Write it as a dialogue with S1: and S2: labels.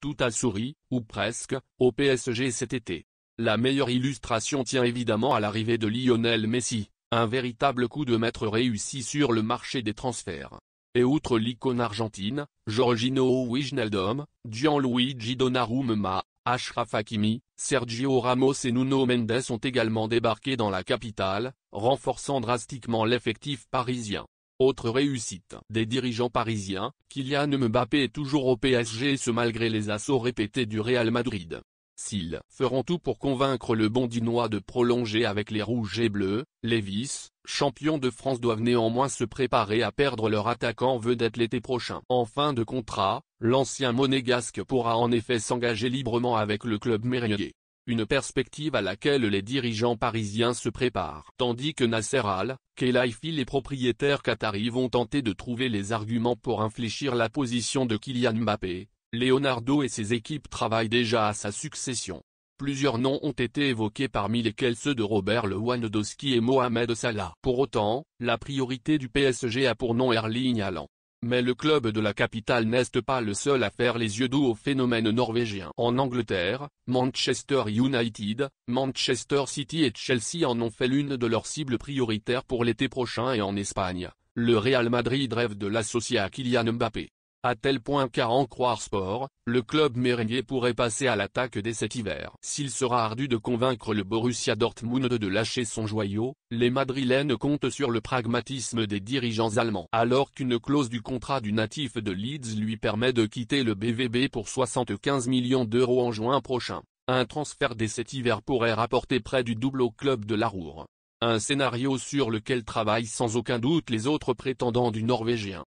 S1: Tout a souri, ou presque, au PSG cet été. La meilleure illustration tient évidemment à l'arrivée de Lionel Messi, un véritable coup de maître réussi sur le marché des transferts. Et outre l'icône argentine, Jorginho Wijnaldum, Gianluigi Donnarumma, Ashraf Hakimi, Sergio Ramos et Nuno Mendes ont également débarqué dans la capitale, renforçant drastiquement l'effectif parisien. Autre réussite des dirigeants parisiens, Kylian Mbappé est toujours au PSG et ce malgré les assauts répétés du Real Madrid. S'ils feront tout pour convaincre le Bondinois de prolonger avec les Rouges et Bleus, les vices, champions de France doivent néanmoins se préparer à perdre leur attaquant vedette l'été prochain. En fin de contrat, l'ancien monégasque pourra en effet s'engager librement avec le club mérigné une perspective à laquelle les dirigeants parisiens se préparent. Tandis que Nasser Al, Khelaifi et les propriétaires qataris vont tenter de trouver les arguments pour infléchir la position de Kylian Mbappé, Leonardo et ses équipes travaillent déjà à sa succession. Plusieurs noms ont été évoqués parmi lesquels ceux de Robert Lewandowski et Mohamed Salah. Pour autant, la priorité du PSG a pour nom Erling Haaland. Mais le club de la capitale n'est pas le seul à faire les yeux doux au phénomène norvégien. En Angleterre, Manchester United, Manchester City et Chelsea en ont fait l'une de leurs cibles prioritaires pour l'été prochain et en Espagne, le Real Madrid rêve de l'associer à Kylian Mbappé. À tel point qu'à en croire sport, le club mérinier pourrait passer à l'attaque dès cet hiver. S'il sera ardu de convaincre le Borussia Dortmund de lâcher son joyau, les Madrilènes comptent sur le pragmatisme des dirigeants allemands. Alors qu'une clause du contrat du natif de Leeds lui permet de quitter le BVB pour 75 millions d'euros en juin prochain, un transfert dès cet hiver pourrait rapporter près du double au club de la Roure. Un scénario sur lequel travaillent sans aucun doute les autres prétendants du Norvégien.